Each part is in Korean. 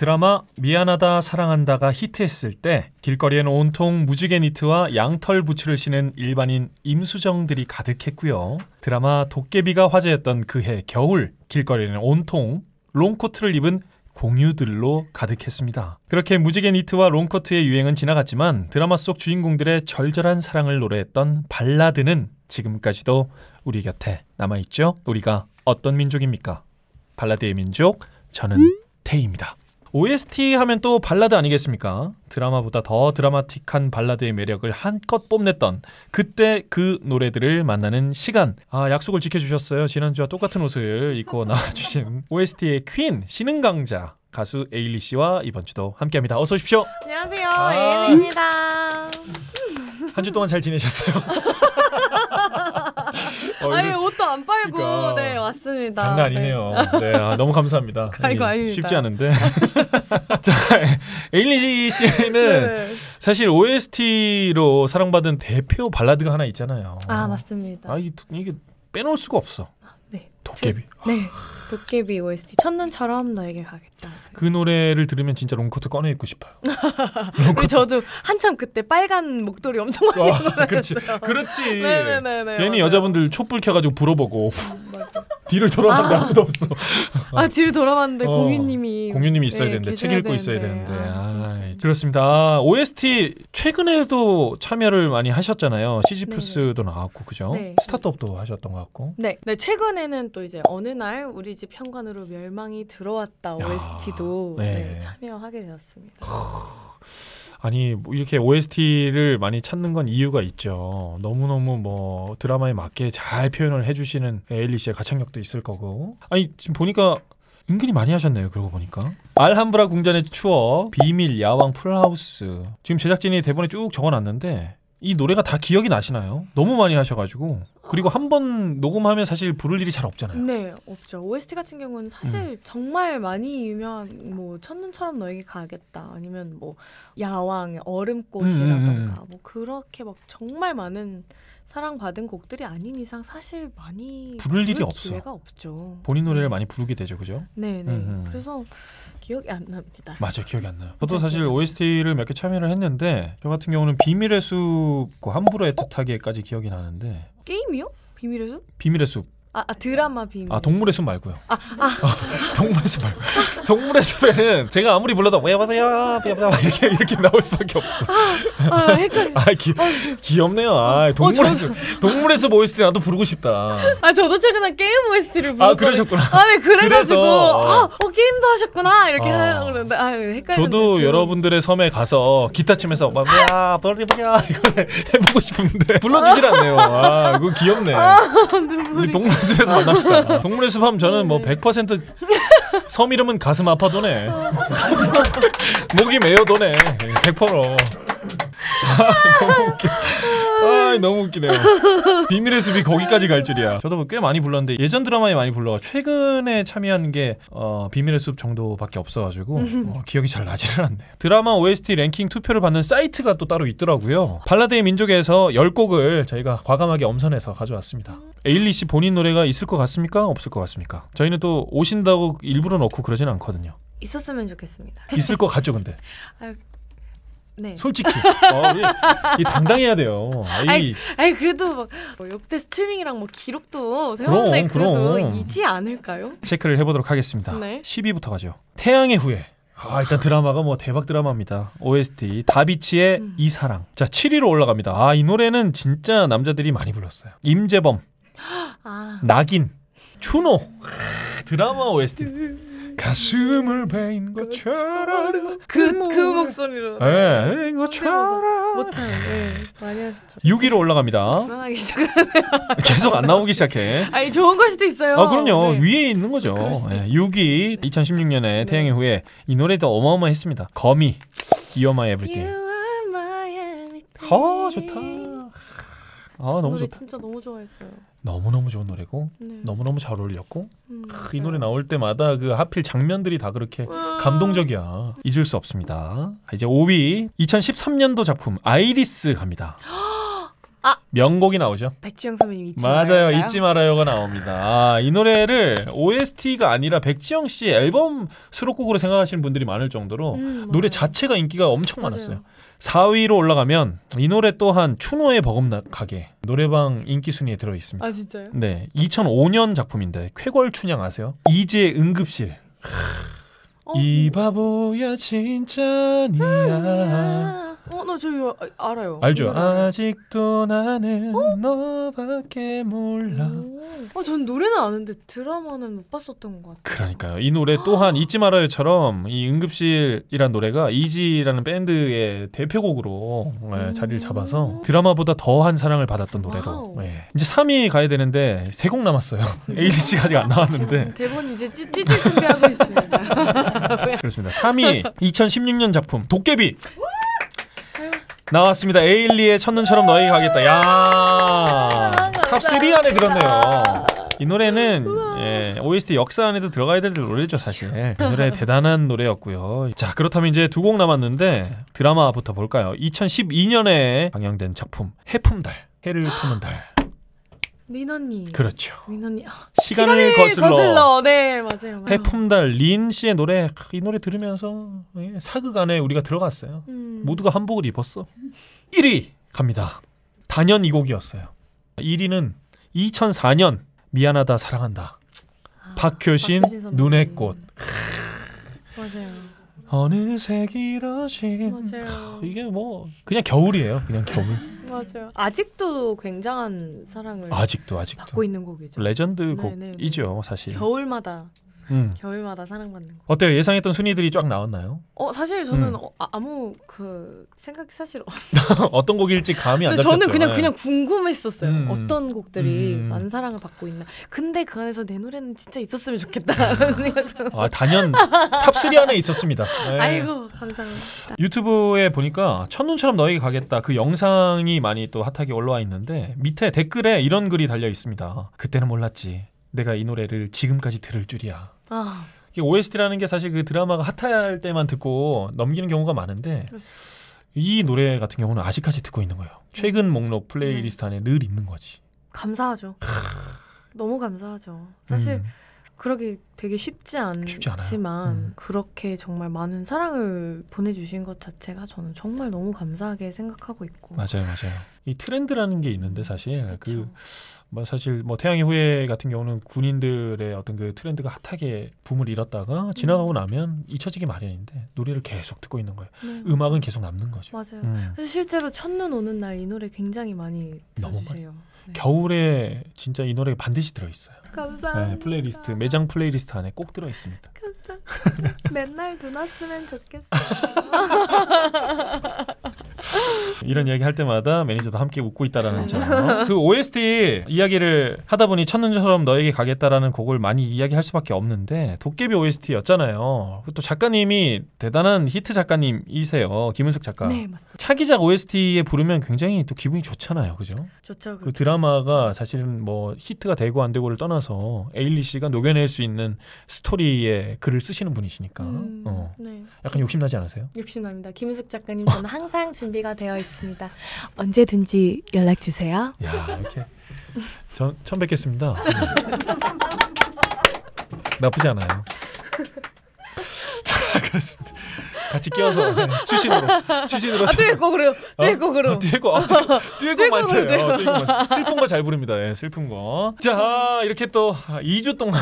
드라마 미안하다 사랑한다가 히트했을 때 길거리엔 온통 무지개 니트와 양털 부츠를 신은 일반인 임수정들이 가득했고요. 드라마 도깨비가 화제였던 그해 겨울 길거리에는 온통 롱코트를 입은 공유들로 가득했습니다. 그렇게 무지개 니트와 롱코트의 유행은 지나갔지만 드라마 속 주인공들의 절절한 사랑을 노래했던 발라드는 지금까지도 우리 곁에 남아있죠. 우리가 어떤 민족입니까? 발라드의 민족 저는 테이입니다. OST 하면 또 발라드 아니겠습니까? 드라마보다 더 드라마틱한 발라드의 매력을 한껏 뽐냈던 그때 그 노래들을 만나는 시간. 아, 약속을 지켜주셨어요. 지난주와 똑같은 옷을 입고 나와주신 OST의 퀸, 신흥강자. 가수 에일리 씨와 이번 주도 함께합니다. 어서 오십시오. 안녕하세요, 아. 에일리입니다. 한 주 동안 잘 지내셨어요? 어, 아니 옷도 안 빨고 맞습니다. 장난 아니네요. 네, 네 아, 너무 감사합니다. 아이고, 예, 아닙니다. 쉽지 않은데. 자, 에일리지 씨는 네. 사실 OST로 사랑받은 대표 발라드가 하나 있잖아요. 아 맞습니다. 아 이, 이게 빼놓을 수가 없어. 아, 네. 도깨비. 제, 네. 도깨비 OST 첫눈처럼 너에게 가겠다. 그 노래를 들으면 진짜 롱코트 꺼내 입고 싶어요. 롱 저도 한참 그때 빨간 목도리 엄청 많이 입었어요. 아, 그렇지. 그렇지. 네네네. 네, 괜히 맞아요. 여자분들 촛불 켜가지고 불어보고. 뒤를 돌아봤는데 아. 무도 없어. 아 뒤를 돌아봤는데 어, 공유님이 공유님이 있어야 네, 되는데 책 읽고 되는데. 있어야 되는데 아, 아, 예, 그렇습니다. OST 최근에도 참여를 많이 하셨잖아요. 시지프스도 나왔고 그죠? 네. 스타트업도 하셨던 것 같고. 네. 네 최근에는 또 이제 어느 날 우리 집 현관으로 멸망이 들어왔다 OST도 야, 네. 네, 참여하게 되었습니다. 아니 뭐 이렇게 OST를 많이 찾는 건 이유가 있죠. 너무너무 뭐 드라마에 맞게 잘 표현을 해주시는 에일리 씨의 가창력도 있을 거고. 아니 지금 보니까 은근히 많이 하셨네요. 그러고 보니까 알함브라 궁전의 추억, 비밀 야왕 풀하우스. 지금 제작진이 대본에 쭉 적어놨는데 이 노래가 다 기억이 나시나요? 너무 많이 하셔가지고 그리고 한 번 녹음하면 사실 부를 일이 잘 없잖아요. 네, 없죠. OST 같은 경우는 사실 음. 정말 많이 유명한 뭐 첫눈처럼 너에게 가겠다 아니면 뭐야왕 얼음꽃이라던가 음, 음, 음. 뭐 그렇게 막 정말 많은 사랑받은 곡들이 아닌 이상 사실 많이 부를 일이 없어. 기회가 없죠. 본인 노래를 네. 많이 부르게 되죠, 그죠? 네, 네. 음, 음. 그래서 기억이 안 납니다. 맞아요, 기억이 안 나요. 저도 사실 OST를 몇 개 참여를 했는데 저 같은 경우는 비밀의 숲, 그 함부로 애틋하게까지 기억이 나는데 게임이요? 비밀의 숲? 비밀의 숲. 아, 아, 드라마 비밀. 아 동물의 숲 말고요. 아, 아. 아 동물의 숲 말고. 동물의 숲에는 제가 아무리 불러도 왜야야 이렇게 이렇게 나올 수밖에 없어. 아, 아 헷갈려. 아, 기, 어, 귀엽네요. 아, 동물의 어, 숲. 동물의 숲 OST 나도 부르고 싶다. 아, 저도 최근에 게임 OST를 부르고. 아, 그러셨구나. 아, 네, 그래가지고 아, 어, 게임도 하셨구나 이렇게 아. 하려고 그러는데 아, 네, 헷갈려. 저도 지금. 여러분들의 섬에 가서 기타 치면서 뭐야 버야 이걸 해보고 싶은데 불러주질 않네요. 아, 그거 귀엽네. 아, 우리 동물 동물의 숲에서 만납시다. 아, 동물의 숲 하면 저는 뭐 100%섬 이름은 가슴 아파도네. 목이 메어도네. 100%. 아, 너무 웃겨. 아, 너무 웃기네요. 비밀의 숲이 거기까지 갈 줄이야. 저도 뭐 꽤 많이 불렀는데 예전 드라마에 많이 불러 최근에 참여한 게 어, 비밀의 숲 정도밖에 없어가지고 어, 기억이 잘 나지를 않네요. 드라마 OST 랭킹 투표를 받는 사이트가 또 따로 있더라고요. 발라드의 민족에서 10곡을 저희가 과감하게 엄선해서 가져왔습니다. 에일리 씨 본인 노래가 있을 것 같습니까? 없을 것 같습니까? 저희는 또 오신다고 일부러 넣고 그러진 않거든요. 있었으면 좋겠습니다. 있을 것 같죠, 근데. 네. 솔직히 어, 이, 당당해야 돼요. 아이, 아니, 그래도 뭐 역대 뭐 스트리밍이랑 뭐 기록도 세웠는데 그래도 그럼. 이지 않을까요? 체크를 해보도록 하겠습니다. 네. 10위부터 가죠. 태양의 후예. 아 일단 드라마가 뭐 대박 드라마입니다. OST 다비치의 음. 이 사랑. 자 7위로 올라갑니다. 아이 노래는 진짜 남자들이 많이 불렀어요. 임재범 아. 낙인, 추노 드라마 OST. 가슴을 베인 것처럼 그그 그 목소리로 예, 네, 그 네 것처럼 못참 네, 많이 하셨죠 6위로 올라갑니다 불안하기 시작하네요 계속 안 나오기 시작해 아니 좋은 걸 수도 있어요 아 그럼요 네. 위에 있는 거죠 6위 예, 2016년에 네. 태양의 후예 이 노래도 어마어마했습니다 거미 You Are My Everything 아 좋다 아 너무 좋다. 진짜 너무 좋아했어요. 너무 너무 좋은 노래고 네. 너무 너무 잘 어울렸고 음, 크, 이 노래 나올 때마다 그 하필 장면들이 다 그렇게 와. 감동적이야. 잊을 수 없습니다. 이제 5위 2013년도 작품 아이리스 갑니다. 아, 아! 명곡이 나오죠. 백지영 선배님 잊지 맞아요. 말아요. 잊지 말아요가 나옵니다. 아, 이 노래를 OST가 아니라 백지영 씨 앨범 수록곡으로 생각하시는 분들이 많을 정도로 음, 노래 자체가 인기가 엄청 많았어요. 4위로 올라가면 이 노래 또한 추노의 버금가게 노래방 인기 순위에 들어 있습니다. 아 진짜요? 네. 2005년 작품인데 쾌걸 춘향 아세요? 이제 응급실. 어. 이 바보야 진짜니야. 아. 어, 나 저기 어, 아, 알아요. 알죠. 음. 아직도 나는 어? 너밖에 몰라. 어, 전 노래는 아는데 드라마는 못 봤었던 것 같아요. 그러니까요. 이 노래 또한 잊지 말아요처럼 이 응급실이란 노래가 이지라는 밴드의 대표곡으로 예, 음. 자리를 잡아서 드라마보다 더한 사랑을 받았던 노래로. 예. 이제 3위 가야 되는데 세 곡 남았어요. 에이리가 아직 안 나왔는데. 대본 이제 찢, 찢 준비하고 있습니다. 그렇습니다. 3위 2016년 작품 도깨비. 나왔습니다. 에일리의 첫눈처럼 너희 가겠다. 야. 탑3 안에 들었네요. 이 노래는 예, OST 역사 안에도 들어가야 될 노래죠 사실 이 노래 대단한 노래였고요 자 그렇다면 이제 두 곡 남았는데 드라마부터 볼까요 2012년에 방영된 작품 해품달 해를 품은 달 민언니. 그렇죠. 민언니. 아, 시간을, 시간을 거슬러. 거슬러. 네, 맞아요. 해품달 린 씨의 노래 이 노래 들으면서 예, 사극 안에 우리가 들어갔어요. 음. 모두가 한복을 입었어. 1위 갑니다. 단연 이 곡이었어요. 1위는 2004년 미안하다 사랑한다. 아, 박효신, 박효신 눈의 꽃. 맞아요. 어느새 길어진 맞아요. 이게 뭐 그냥 겨울이에요. 그냥 겨울. 맞아요. 아직도 굉장한 사랑을 아직도 아직도 받고 있는 곡이죠. 레전드 네, 네, 네. 곡이죠, 사실. 겨울마다 음. 겨울마다 사랑받는 거. 어때요? 예상했던 순위들이 쫙 나왔나요? 어 사실 저는 음. 어, 아, 무그 생각이 사실 어. 어떤 곡일지 감이 안 잡혔죠. 저는 그냥 네. 그냥 궁금했었어요. 음. 음. 어떤 곡들이 많은 음. 사랑을 받고 있나. 근데 그 안에서 내 노래는 진짜 있었으면 좋겠다. 아. 아 단연 탑3 안에 있었습니다. 네. 아이고 감사합니다. 유튜브에 보니까 첫눈처럼 너에게 가겠다 그 영상이 많이 또 핫하게 올라와 있는데 밑에 댓글에 이런 글이 달려 있습니다. 그때는 몰랐지. 내가 이 노래를 지금까지 들을 줄이야. 아. 이게 OST라는 게 사실 그 드라마가 핫할 때만 듣고 넘기는 경우가 많은데 그렇죠. 이 노래 같은 경우는 아직까지 듣고 있는 거예요. 음. 최근 목록 플레이리스트 음. 안에 늘 있는 거지. 감사하죠. 너무 감사하죠. 사실 음. 그러기 되게 쉽지 않지만 음. 그렇게 정말 많은 사랑을 보내주신 것 자체가 저는 정말 너무 감사하게 생각하고 있고 맞아요 맞아요 이 트렌드라는 게 있는데 사실 그뭐 그 뭐 사실 뭐 태양의 후예 같은 경우는 군인들의 어떤 그 트렌드가 핫하게 붐을 잃었다가 음. 지나가고 음. 나면 잊혀지기 마련인데 노래를 계속 듣고 있는 거예요 네, 음악은 계속 남는 거죠 맞아요 음. 그래서 실제로 첫눈 오는 날 이 노래 굉장히 많이 들어주세요 네. 겨울에 진짜 이 노래 반드시 들어있어요 감사합니다 네, 플레이리스트 매장 플레이리스트 리스트 안에 꼭 들어 있습니다. 감사 맨날 누나 쓰면 좋겠어 이런 이야기 할 때마다 매니저도 함께 웃고 있다라는 점. 그 OST 이야기를 하다 보니 첫눈처럼 너에게 가겠다라는 곡을 많이 이야기할 수밖에 없는데 도깨비 OST였잖아요. 또 작가님이 대단한 히트 작가님이세요. 김은숙 작가. 네, 맞습니다. 차기작 OST에 부르면 굉장히 또 기분이 좋잖아요. 그죠? 좋죠. 그렇죠. 그 드라마가 사실은 뭐 히트가 되고 안 되고를 떠나서 에일리 씨가 녹여낼 수 있는 스토리에 글을 쓰시는 분이시니까. 음, 어. 네. 약간 욕심나지 않으세요? 욕심납니다. 김은숙 작가님 저는 항상 준비 준비가 되어 있습니다. 언제든지 연락 주세요. 야 이렇게 전 처음 뵙겠습니다. 나쁘지 않아요. 자 그렇습니다. 같이 끼워서 네, 추신으로 추신으로 아, 듀엣곡으로 듀엣곡으로 어? 아, 듀엣 아, 듀엣곡만 써요 슬픈 거 잘 부릅니다 예, 슬픈 거자 이렇게 또 2주 동안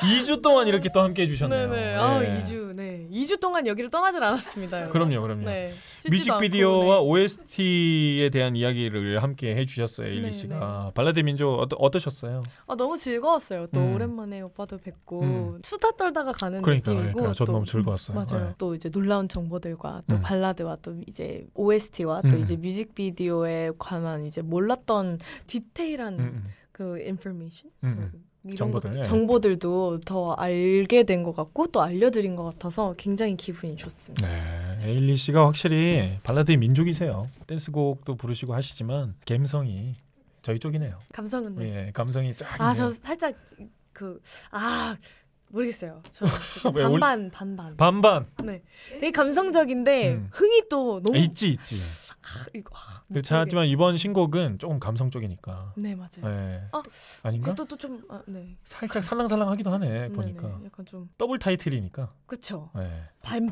2주 예. 동안 이렇게 또 함께 해주셨네요 네네 아 2주 예. 2주 동안 여기를 떠나질 않았습니다. 그럼요, 그럼요. 네, 뮤직비디오와 않고, 네. OST에 대한 이야기를 함께 해주셨어요, 일리 네, 씨가. 네. 발라드 민족 어떠, 어떠셨어요? 아, 너무 즐거웠어요. 또 음. 오랜만에 오빠도 뵙고 음. 수다 떨다가 가는 그러니까, 느낌이고. 그러니까, 저도 너무 즐거웠어요. 맞아요. 네. 또 이제 놀라운 정보들과 또 음. 발라드와 또 이제 OST와 또 음. 이제 뮤직비디오에 관한 이제 몰랐던 디테일한 음, 음. 그 인포메이션. 음. 그 정보들, 것, 예. 정보들도 더 알게 된 것 같고 또 알려드린 것 같아서 굉장히 기분이 좋습니다. 네, 에일리 씨가 확실히 발라드의 민족이세요. 댄스곡도 부르시고 하시지만 감성이 저희 쪽이네요. 감성은 네. 예, 감성이 쫙. 아저 살짝 그 아 모르겠어요. 저 반반 반반. 반반. 네, 되게 감성적인데 음. 흥이 또 너무 아, 있지 있지. 이거 아, 그렇지만 이번 신곡은 조금 감성적이니까. 네 맞아요. 네. 아 아닌가? 그것도 좀 아, 네. 살짝 살랑살랑하기도 하네 네네, 음, 보니까. 네, 네, 약간 좀 더블 타이틀이니까. 그렇 네. 반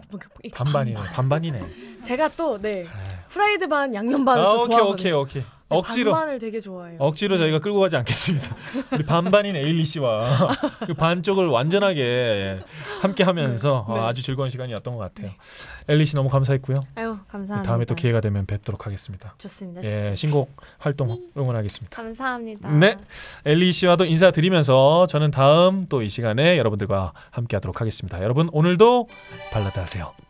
반반이네 반반이네. 제가 또네 후라이드 아. 반 양념 반을 아, 오케이, 좋아하거든요. 오케이 오케이 오케이. 네, 억지로 반반을 되게 좋아해요. 억지로 네. 저희가 끌고 가지 않겠습니다. 우리 반반인 에일리 씨와 그 반쪽을 완전하게 함께하면서 네. 네. 아주 즐거운 시간이었던 것 같아요. 네. 에일리 씨 너무 감사했고요. 아유 감사합니다. 다음에 또 기회가 되면 뵙도록 하겠습니다 좋습니다. 예, 신곡 활동 응원하겠습니다. 감사합니다. 네, 에일리 씨와도 인사드리면서 저는 다음 또 이 시간에 여러분들과 함께하도록 하겠습니다. 여러분 오늘도 발라드 하세요.